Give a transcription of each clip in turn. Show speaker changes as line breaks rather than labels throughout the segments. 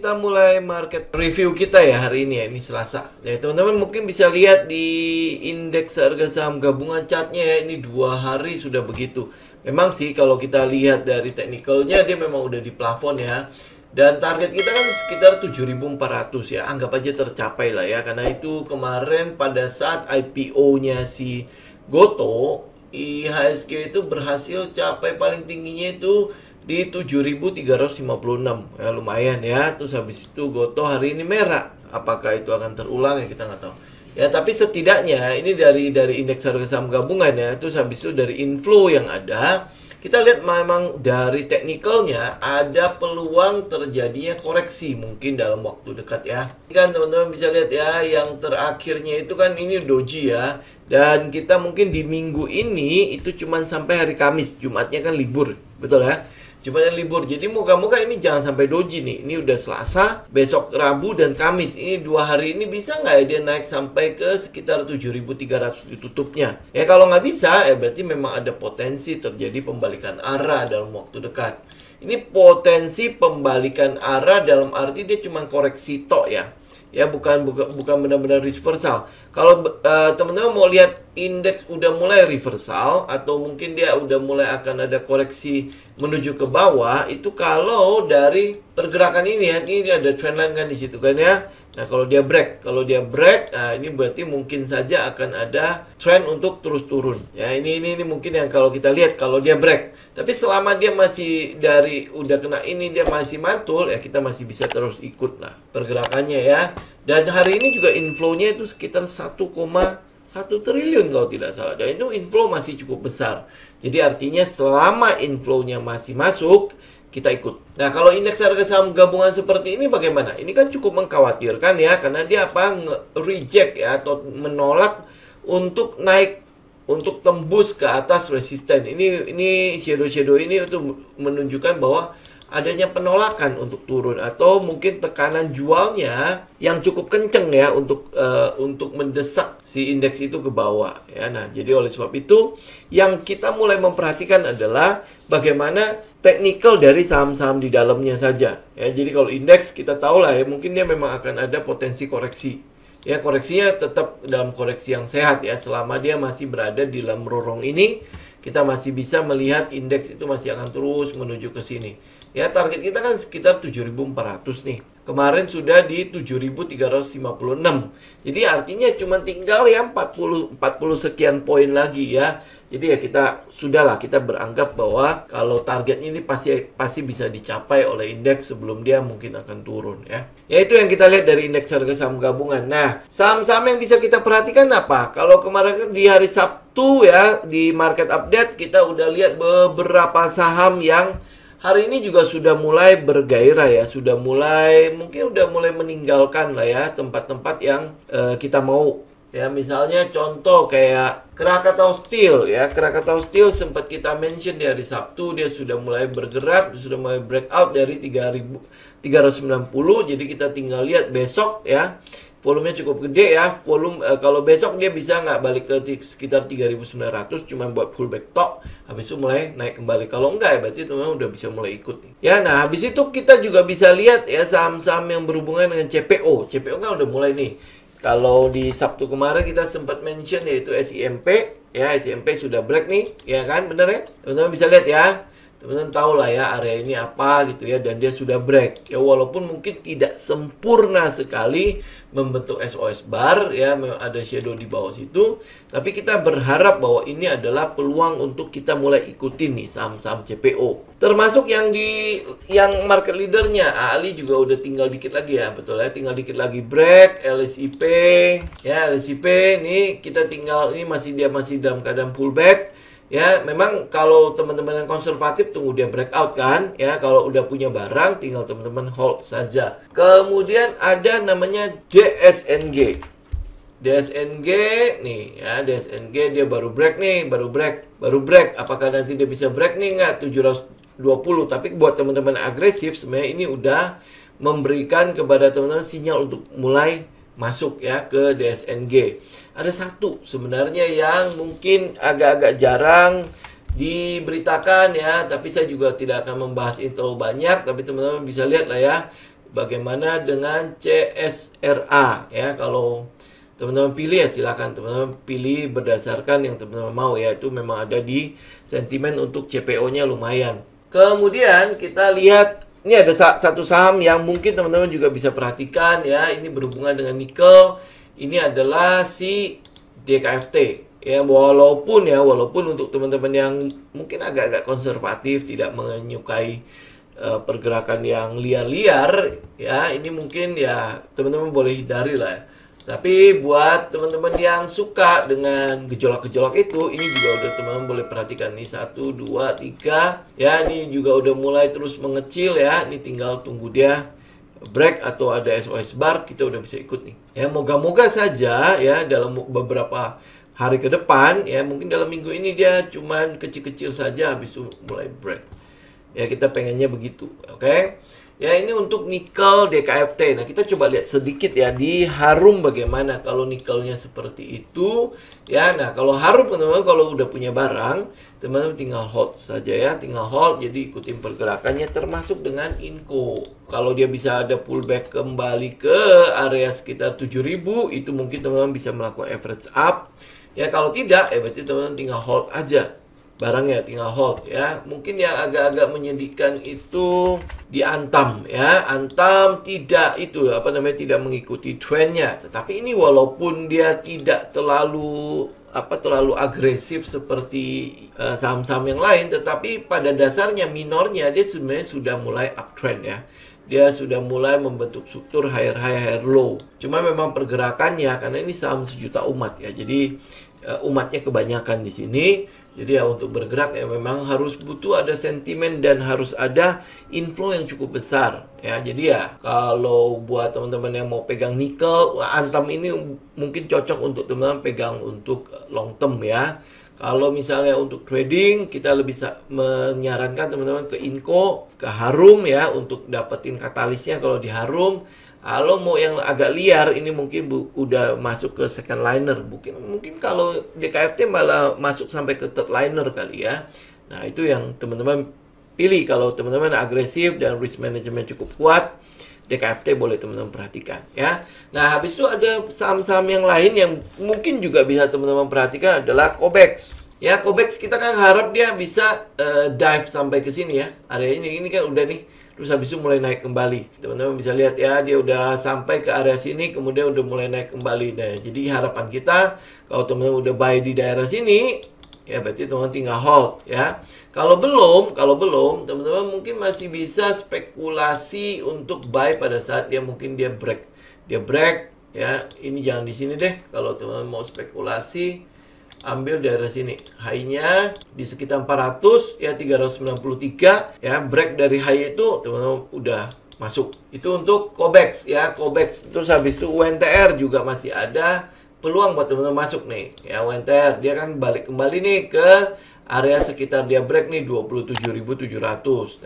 kita mulai market review kita ya hari ini ya ini Selasa ya teman-teman mungkin bisa lihat di indeks harga saham gabungan catnya ya ini dua hari sudah begitu memang sih kalau kita lihat dari teknikalnya dia memang udah di plafon ya dan target kita kan sekitar 7.400 ya anggap aja tercapai lah ya karena itu kemarin pada saat IPO-nya si Goto IHSG itu berhasil capai paling tingginya itu di 7356 ya lumayan ya terus habis itu goto hari ini merah apakah itu akan terulang ya kita nggak tahu ya tapi setidaknya ini dari dari indeks harga saham gabungan ya terus habis itu dari inflow yang ada kita lihat memang dari teknikalnya ada peluang terjadinya koreksi mungkin dalam waktu dekat ya. Ini kan teman-teman bisa lihat ya yang terakhirnya itu kan ini doji ya. Dan kita mungkin di minggu ini itu cuma sampai hari Kamis, Jumatnya kan libur. Betul ya? Jumatan libur. Jadi moga-moga ini jangan sampai doji nih. Ini udah Selasa, besok Rabu dan Kamis. Ini dua hari ini bisa nggak ya dia naik sampai ke sekitar 7.300 ditutupnya. Ya kalau nggak bisa, ya berarti memang ada potensi terjadi pembalikan arah dalam waktu dekat. Ini potensi pembalikan arah dalam arti dia cuma koreksi tok ya. Ya bukan bukan bukan benar-benar reversal. Kalau uh, teman-teman mau lihat indeks udah mulai reversal atau mungkin dia udah mulai akan ada koreksi menuju ke bawah itu kalau dari pergerakan ini ya ini ada trendline kan di situ kan ya nah kalau dia break kalau dia break nah ini berarti mungkin saja akan ada trend untuk terus turun ya ini ini ini mungkin yang kalau kita lihat kalau dia break tapi selama dia masih dari udah kena ini dia masih mantul ya kita masih bisa terus ikut lah pergerakannya ya dan hari ini juga inflownya itu sekitar 1, satu triliun kalau tidak salah dan itu inflow masih cukup besar jadi artinya selama inflownya masih masuk kita ikut nah kalau indeks harga saham gabungan seperti ini bagaimana ini kan cukup mengkhawatirkan ya karena dia apa reject ya atau menolak untuk naik untuk tembus ke atas resisten ini ini shadow shadow ini untuk menunjukkan bahwa adanya penolakan untuk turun atau mungkin tekanan jualnya yang cukup kenceng ya untuk uh, untuk mendesak si indeks itu ke bawah ya. Nah, jadi oleh sebab itu yang kita mulai memperhatikan adalah bagaimana teknikal dari saham-saham di dalamnya saja ya. Jadi kalau indeks kita tahu lah ya mungkin dia memang akan ada potensi koreksi ya koreksinya tetap dalam koreksi yang sehat ya selama dia masih berada di dalam rorong ini kita masih bisa melihat indeks itu masih akan terus menuju ke sini Ya, target kita kan sekitar 7.400 nih. Kemarin sudah di 7.356. Jadi artinya cuma tinggal ya 40 40 sekian poin lagi ya. Jadi ya kita sudah lah kita beranggap bahwa kalau targetnya ini pasti pasti bisa dicapai oleh indeks sebelum dia mungkin akan turun ya. ya itu yang kita lihat dari indeks harga saham gabungan. Nah, saham-saham yang bisa kita perhatikan apa? Kalau kemarin kan di hari Sabtu ya di market update kita udah lihat beberapa saham yang hari ini juga sudah mulai bergairah ya, sudah mulai mungkin udah mulai meninggalkan lah ya tempat-tempat yang uh, kita mau. Ya misalnya contoh kayak Krakatau Steel ya, Krakatau Steel sempat kita mention di hari Sabtu dia sudah mulai bergerak, sudah mulai break out dari 3000 390 jadi kita tinggal lihat besok ya volumenya cukup gede ya. Volume uh, kalau besok dia bisa nggak balik ke sekitar 3.900 cuma buat pullback top, habis itu mulai naik kembali. Kalau enggak ya berarti teman-teman udah bisa mulai ikut Ya, nah habis itu kita juga bisa lihat ya saham-saham yang berhubungan dengan CPO. CPO kan udah mulai nih. Kalau di Sabtu kemarin kita sempat mention yaitu SIMP, ya SIMP sudah break nih, ya kan bener ya? Teman-teman bisa lihat ya teman-teman gitu. tahu lah ya area ini apa gitu ya dan dia sudah break ya walaupun mungkin tidak sempurna sekali membentuk SOS bar ya ada shadow di bawah situ tapi kita berharap bahwa ini adalah peluang untuk kita mulai ikuti nih saham-saham CPO termasuk yang di yang market leadernya ah, Ali juga udah tinggal dikit lagi ya betul ya tinggal dikit lagi break LSIP ya LSIP ini kita tinggal ini masih dia masih dalam keadaan pullback ya memang kalau teman-teman yang konservatif tunggu dia breakout kan ya kalau udah punya barang tinggal teman-teman hold saja kemudian ada namanya DSNG DSNG nih ya DSNG dia baru break nih baru break baru break apakah nanti dia bisa break nih nggak 720 tapi buat teman-teman agresif sebenarnya ini udah memberikan kepada teman-teman sinyal untuk mulai masuk ya ke DSNG. Ada satu sebenarnya yang mungkin agak-agak jarang diberitakan ya, tapi saya juga tidak akan membahas intro banyak, tapi teman-teman bisa lihat lah ya bagaimana dengan CSRA ya kalau teman-teman pilih ya silakan teman-teman pilih berdasarkan yang teman-teman mau ya itu memang ada di sentimen untuk CPO-nya lumayan. Kemudian kita lihat ini ada satu saham yang mungkin teman-teman juga bisa perhatikan ya. Ini berhubungan dengan nikel. Ini adalah si DKFT. Ya walaupun ya walaupun untuk teman-teman yang mungkin agak-agak konservatif tidak menyukai uh, pergerakan yang liar-liar ya ini mungkin ya teman-teman boleh hindari lah. Ya. Tapi buat teman-teman yang suka dengan gejolak-gejolak itu, ini juga udah teman-teman boleh perhatikan nih satu, dua, tiga. Ya, ini juga udah mulai terus mengecil ya. Ini tinggal tunggu dia break atau ada SOS bar, kita udah bisa ikut nih. Ya, moga-moga saja ya dalam beberapa hari ke depan ya mungkin dalam minggu ini dia cuman kecil-kecil saja habis itu mulai break. Ya, kita pengennya begitu. Oke. Okay? Ya ini untuk nikel DKFT. Nah kita coba lihat sedikit ya di harum bagaimana kalau nikelnya seperti itu. Ya nah kalau harum teman-teman kalau udah punya barang teman-teman tinggal hold saja ya. Tinggal hold jadi ikutin pergerakannya termasuk dengan inko. Kalau dia bisa ada pullback kembali ke area sekitar 7000 itu mungkin teman-teman bisa melakukan average up. Ya kalau tidak ya berarti teman-teman tinggal hold aja barangnya tinggal hold ya mungkin yang agak-agak menyedihkan itu di antam ya antam tidak itu apa namanya tidak mengikuti trennya tetapi ini walaupun dia tidak terlalu apa terlalu agresif seperti eh, saham-saham uh, yang lain tetapi pada dasarnya minornya dia sebenarnya sudah mulai uptrend ya dia sudah mulai membentuk struktur higher high higher low cuma memang pergerakannya karena ini saham sejuta umat ya jadi eh, umatnya kebanyakan di sini jadi ya untuk bergerak ya memang harus butuh ada sentimen dan harus ada inflow yang cukup besar ya. Jadi ya kalau buat teman-teman yang mau pegang nikel, antam ini mungkin cocok untuk teman-teman pegang untuk long term ya. Kalau misalnya untuk trading, kita lebih menyarankan teman-teman ke Inco, ke Harum ya untuk dapetin katalisnya kalau di Harum. Kalau mau yang agak liar, ini mungkin bu, udah masuk ke second liner. Mungkin mungkin kalau DKFT malah masuk sampai ke third liner kali ya. Nah itu yang teman-teman pilih kalau teman-teman agresif dan risk management cukup kuat. DKFT boleh teman-teman perhatikan ya. Nah, habis itu ada saham-saham yang lain yang mungkin juga bisa teman-teman perhatikan adalah Kobex. Ya, Kobex kita kan harap dia bisa uh, dive sampai ke sini ya. Area ini ini kan udah nih terus habis itu mulai naik kembali. Teman-teman bisa lihat ya, dia udah sampai ke area sini, kemudian udah mulai naik kembali. Nah, jadi harapan kita kalau teman-teman udah buy di daerah sini, ya berarti teman-teman tinggal hold ya kalau belum kalau belum teman-teman mungkin masih bisa spekulasi untuk buy pada saat dia mungkin dia break dia break ya ini jangan di sini deh kalau teman-teman mau spekulasi ambil dari sini high-nya di sekitar 400 ya 393 ya break dari high itu teman-teman udah masuk itu untuk Cobex ya Cobex terus habis itu UNTR juga masih ada peluang buat teman-teman masuk nih ya UNTR dia kan balik kembali nih ke area sekitar dia break nih 27.700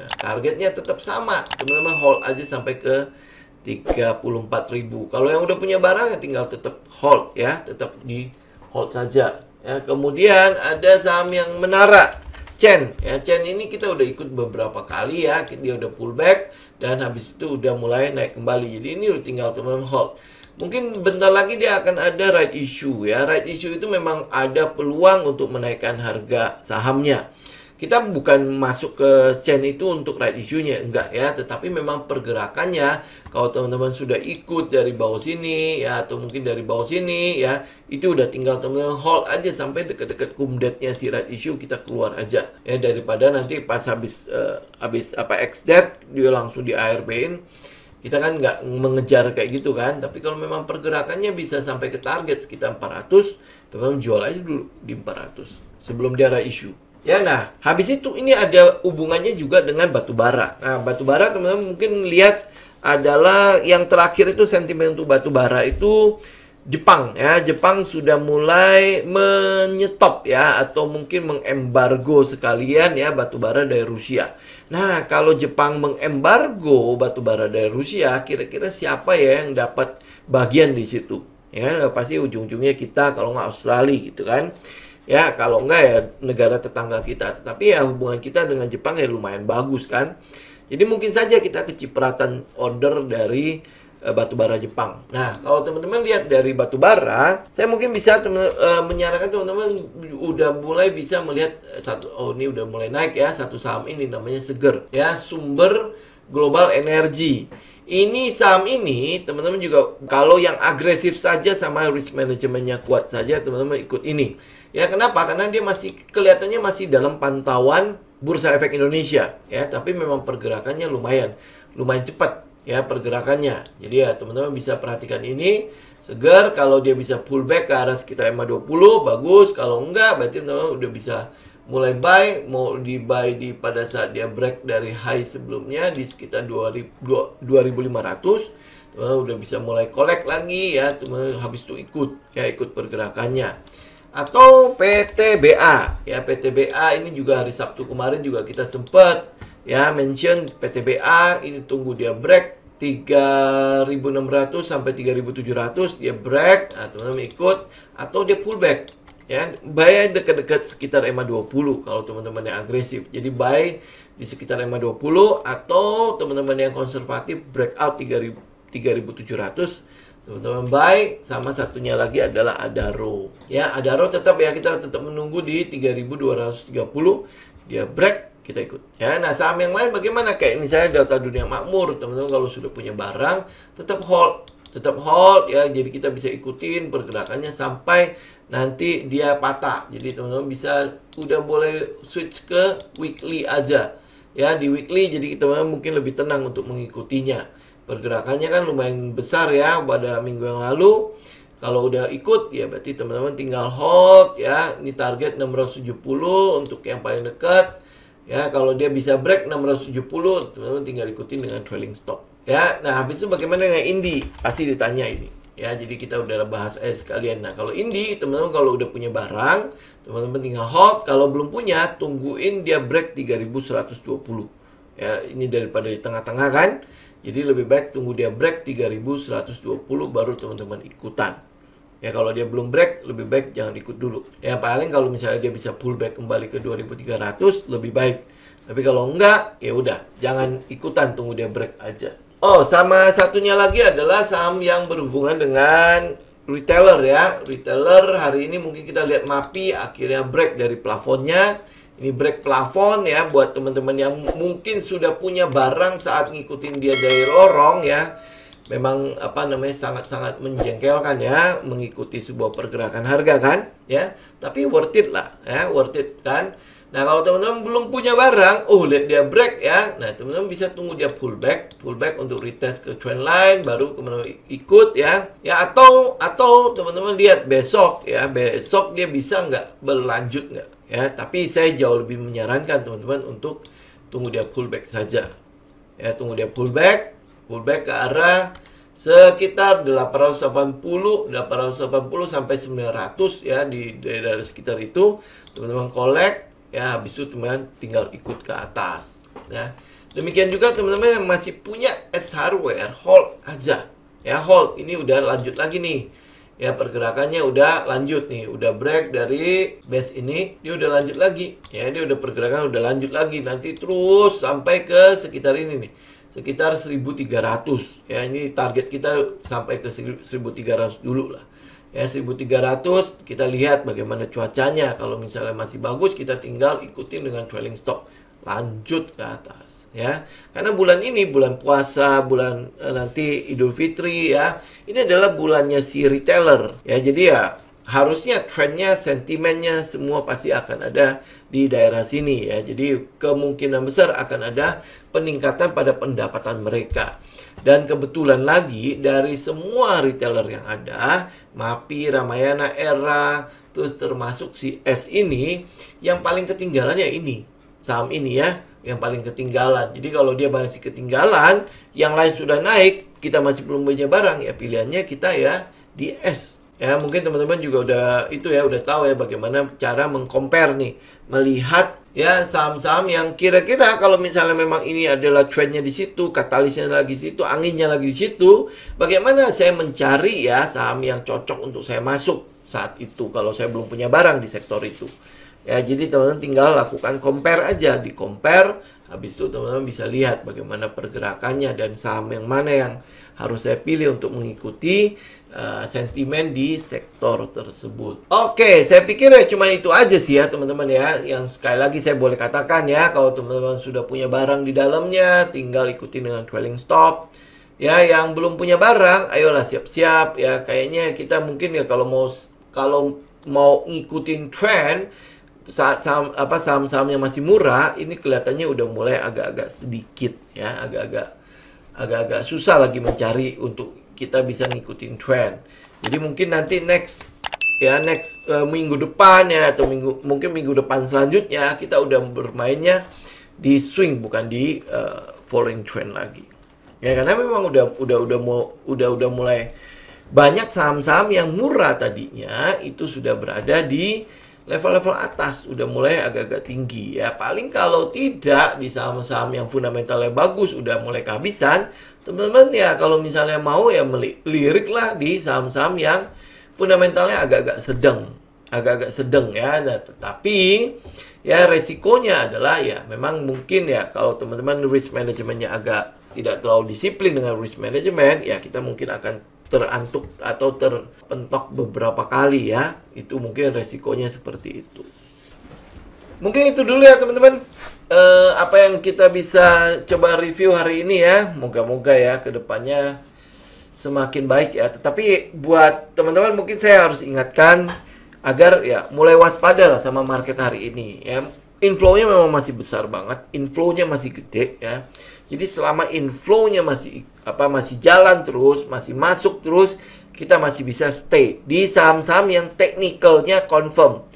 nah targetnya tetap sama teman-teman hold aja sampai ke 34.000 kalau yang udah punya barang ya tinggal tetap hold ya tetap di hold saja ya kemudian ada saham yang menara Chen ya Chen ini kita udah ikut beberapa kali ya dia udah pullback dan habis itu udah mulai naik kembali jadi ini udah tinggal teman-teman hold Mungkin bentar lagi dia akan ada right issue ya. Right issue itu memang ada peluang untuk menaikkan harga sahamnya. Kita bukan masuk ke chain itu untuk right issue-nya, enggak ya. Tetapi memang pergerakannya, kalau teman-teman sudah ikut dari bawah sini, ya, atau mungkin dari bawah sini, ya, itu udah tinggal teman-teman hold aja sampai dekat-dekat kumdetnya si right issue, kita keluar aja. Ya, daripada nanti pas habis, uh, habis apa, ex date dia langsung di ARB-in kita kan nggak mengejar kayak gitu kan tapi kalau memang pergerakannya bisa sampai ke target sekitar 400 teman-teman jual aja dulu di 400 sebelum dia ada isu ya nah habis itu ini ada hubungannya juga dengan batu bara nah batu bara teman-teman mungkin lihat adalah yang terakhir itu sentimen untuk batu bara itu Jepang ya Jepang sudah mulai menyetop ya atau mungkin mengembargo sekalian ya batu bara dari Rusia. Nah, kalau Jepang mengembargo batu bara dari Rusia, kira-kira siapa ya yang dapat bagian di situ? Ya, pasti ujung-ujungnya kita kalau nggak Australia gitu kan. Ya, kalau nggak ya negara tetangga kita. Tetapi ya hubungan kita dengan Jepang ya lumayan bagus kan. Jadi mungkin saja kita kecipratan order dari Eh, batu bara Jepang. Nah, kalau teman-teman lihat dari batu bara, saya mungkin bisa temen, eh, menyarankan teman-teman udah mulai bisa melihat eh, satu oh ini udah mulai naik ya satu saham ini namanya Seger ya sumber global energi. Ini saham ini teman-teman juga kalau yang agresif saja sama risk manajemennya kuat saja teman-teman ikut ini. Ya kenapa? Karena dia masih kelihatannya masih dalam pantauan Bursa Efek Indonesia ya, tapi memang pergerakannya lumayan lumayan cepat ya pergerakannya. Jadi ya teman-teman bisa perhatikan ini segar kalau dia bisa pullback ke arah sekitar EMA 20 bagus kalau enggak berarti teman-teman udah bisa mulai buy mau di buy di pada saat dia break dari high sebelumnya di sekitar 2500 teman-teman udah bisa mulai collect lagi ya teman-teman habis itu ikut ya ikut pergerakannya atau PTBA ya PTBA ini juga hari Sabtu kemarin juga kita sempat ya mention PTBA ini tunggu dia break 3600 sampai 3700 dia break, nah, teman-teman ikut atau dia pullback ya. Buy dekat-dekat sekitar EMA 20 kalau teman-teman yang agresif. Jadi buy di sekitar EMA 20 atau teman-teman yang konservatif breakout 3000 3700 teman-teman buy sama satunya lagi adalah Adaro ya Adaro tetap ya kita tetap menunggu di 3230 dia break kita ikut. Ya, nah saham yang lain bagaimana? Kayak misalnya Delta Dunia Makmur, teman-teman kalau sudah punya barang tetap hold, tetap hold ya. Jadi kita bisa ikutin pergerakannya sampai nanti dia patah. Jadi teman-teman bisa udah boleh switch ke weekly aja. Ya, di weekly jadi teman-teman mungkin lebih tenang untuk mengikutinya. Pergerakannya kan lumayan besar ya pada minggu yang lalu. Kalau udah ikut ya berarti teman-teman tinggal hold ya. Ini target 670 untuk yang paling dekat Ya, kalau dia bisa break 670, teman-teman tinggal ikutin dengan trailing stop. Ya, nah habis itu bagaimana dengan Indi? Pasti ditanya ini. Ya, jadi kita udah bahas eh sekalian. Nah, kalau Indi, teman-teman kalau udah punya barang, teman-teman tinggal hold. Kalau belum punya, tungguin dia break 3120. Ya, ini daripada di tengah-tengah kan. Jadi lebih baik tunggu dia break 3120 baru teman-teman ikutan. Ya kalau dia belum break, lebih baik jangan ikut dulu. Ya paling kalau misalnya dia bisa pull back kembali ke 2300 lebih baik. Tapi kalau enggak, ya udah, jangan ikutan tunggu dia break aja. Oh, sama satunya lagi adalah saham yang berhubungan dengan retailer ya. Retailer hari ini mungkin kita lihat MAPI akhirnya break dari plafonnya. Ini break plafon ya buat teman-teman yang mungkin sudah punya barang saat ngikutin dia dari lorong ya memang apa namanya sangat-sangat menjengkelkan ya mengikuti sebuah pergerakan harga kan ya tapi worth it lah ya worth it kan nah kalau teman-teman belum punya barang oh lihat dia break ya nah teman-teman bisa tunggu dia pullback pullback untuk retest ke trend line baru kemudian ikut ya ya atau atau teman-teman lihat besok ya besok dia bisa nggak berlanjut nggak ya tapi saya jauh lebih menyarankan teman-teman untuk tunggu dia pullback saja ya tunggu dia pullback pullback ke arah sekitar 880 880 sampai 900 ya di daerah sekitar itu teman-teman collect ya habis itu teman tinggal ikut ke atas ya demikian juga teman-teman yang masih punya S hardware hold aja ya hold ini udah lanjut lagi nih ya pergerakannya udah lanjut nih udah break dari base ini dia udah lanjut lagi ya dia udah pergerakan udah lanjut lagi nanti terus sampai ke sekitar ini nih sekitar 1300 ya ini target kita sampai ke 1300 dulu lah ya 1300 kita lihat bagaimana cuacanya kalau misalnya masih bagus kita tinggal ikutin dengan trailing stop lanjut ke atas ya karena bulan ini bulan puasa bulan eh, nanti Idul Fitri ya ini adalah bulannya si retailer ya jadi ya harusnya trennya, sentimennya semua pasti akan ada di daerah sini ya. Jadi kemungkinan besar akan ada peningkatan pada pendapatan mereka. Dan kebetulan lagi dari semua retailer yang ada, MAPI, Ramayana, Era, terus termasuk si S ini, yang paling ketinggalan ya ini, saham ini ya, yang paling ketinggalan. Jadi kalau dia masih ketinggalan, yang lain sudah naik, kita masih belum punya barang, ya pilihannya kita ya di S ya mungkin teman-teman juga udah itu ya udah tahu ya bagaimana cara mengcompare nih melihat ya saham-saham yang kira-kira kalau misalnya memang ini adalah trendnya di situ katalisnya lagi di situ anginnya lagi di situ bagaimana saya mencari ya saham yang cocok untuk saya masuk saat itu kalau saya belum punya barang di sektor itu ya jadi teman-teman tinggal lakukan compare aja di compare habis itu teman-teman bisa lihat bagaimana pergerakannya dan saham yang mana yang harus saya pilih untuk mengikuti Eh, sentimen di sektor tersebut. Oke, saya pikir ya cuma itu aja sih ya teman-teman ya. Yang sekali lagi saya boleh katakan ya, kalau teman-teman sudah punya barang di dalamnya, tinggal ikutin dengan trailing stop. Ya, yang belum punya barang, ayolah siap-siap ya. Kayaknya kita mungkin ya kalau mau kalau mau ikutin trend saat saham apa saham-saham yang masih murah, ini kelihatannya udah mulai agak-agak sedikit ya, agak-agak agak-agak susah lagi mencari untuk kita bisa ngikutin trend. Jadi mungkin nanti next ya next uh, minggu depan ya atau minggu mungkin minggu depan selanjutnya kita udah bermainnya di swing bukan di uh, following trend lagi. Ya karena memang udah udah udah mau udah udah mulai banyak saham-saham yang murah tadinya itu sudah berada di level-level atas udah mulai agak-agak tinggi ya. Paling kalau tidak di saham-saham yang fundamentalnya bagus udah mulai kehabisan, teman-teman ya kalau misalnya mau ya liriklah di saham-saham yang fundamentalnya agak-agak sedang, agak-agak sedang ya. Nah, tetapi ya resikonya adalah ya memang mungkin ya kalau teman-teman risk manajemennya agak tidak terlalu disiplin dengan risk management ya kita mungkin akan terantuk atau terpentok beberapa kali ya. Itu mungkin resikonya seperti itu. Mungkin itu dulu ya teman-teman. e, apa yang kita bisa coba review hari ini ya. Moga-moga ya kedepannya semakin baik ya. Tetapi buat teman-teman mungkin saya harus ingatkan agar ya mulai waspada lah sama market hari ini ya. Inflownya memang masih besar banget, inflownya masih gede ya jadi selama inflownya masih apa masih jalan terus, masih masuk terus, kita masih bisa stay di saham-saham yang teknikalnya confirm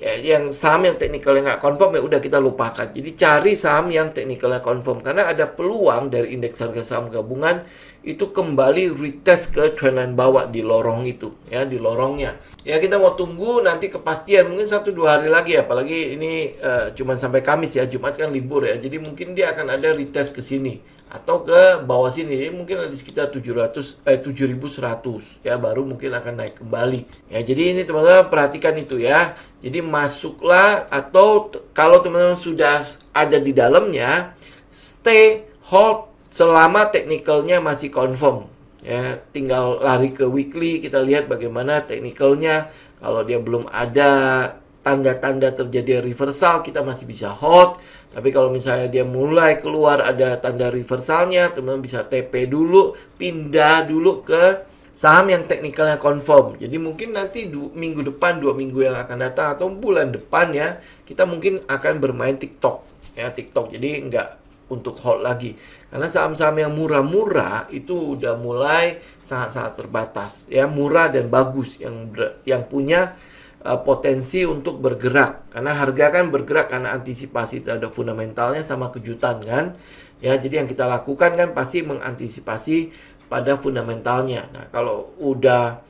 ya, yang saham yang teknikalnya nggak confirm ya udah kita lupakan. Jadi cari saham yang teknikalnya confirm karena ada peluang dari indeks harga saham gabungan itu kembali retest ke trendline bawah di lorong itu ya di lorongnya ya kita mau tunggu nanti kepastian mungkin satu dua hari lagi ya apalagi ini uh, eh, cuma sampai Kamis ya Jumat kan libur ya jadi mungkin dia akan ada retest ke sini atau ke bawah sini mungkin ada di sekitar 700 eh 7100 ya baru mungkin akan naik kembali ya jadi ini teman-teman perhatikan itu ya jadi masuklah atau kalau teman-teman sudah ada di dalamnya stay hold selama teknikalnya masih confirm ya tinggal lari ke weekly kita lihat bagaimana teknikalnya kalau dia belum ada tanda-tanda terjadi reversal kita masih bisa hold tapi kalau misalnya dia mulai keluar ada tanda reversalnya teman-teman bisa TP dulu pindah dulu ke saham yang teknikalnya confirm jadi mungkin nanti du minggu depan dua minggu yang akan datang atau bulan depan ya kita mungkin akan bermain TikTok ya TikTok jadi nggak untuk hold lagi karena saham-saham yang murah-murah itu udah mulai sangat-sangat terbatas ya murah dan bagus yang yang punya Eh, potensi untuk bergerak karena harga kan bergerak karena antisipasi terhadap fundamentalnya sama kejutan kan ya jadi yang kita lakukan kan pasti mengantisipasi pada fundamentalnya nah kalau udah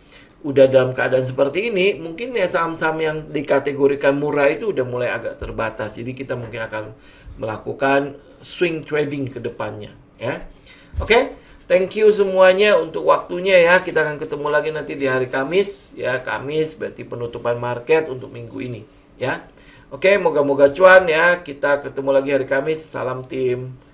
udah dalam keadaan seperti ini mungkin ya saham-saham yang dikategorikan murah itu udah mulai agak terbatas jadi kita mungkin akan melakukan swing trading ke depannya ya oke okay? Thank you semuanya untuk waktunya ya. Kita akan ketemu lagi nanti di hari Kamis ya. Kamis berarti penutupan market untuk minggu ini ya. Oke, moga-moga cuan ya. Kita ketemu lagi hari Kamis. Salam tim.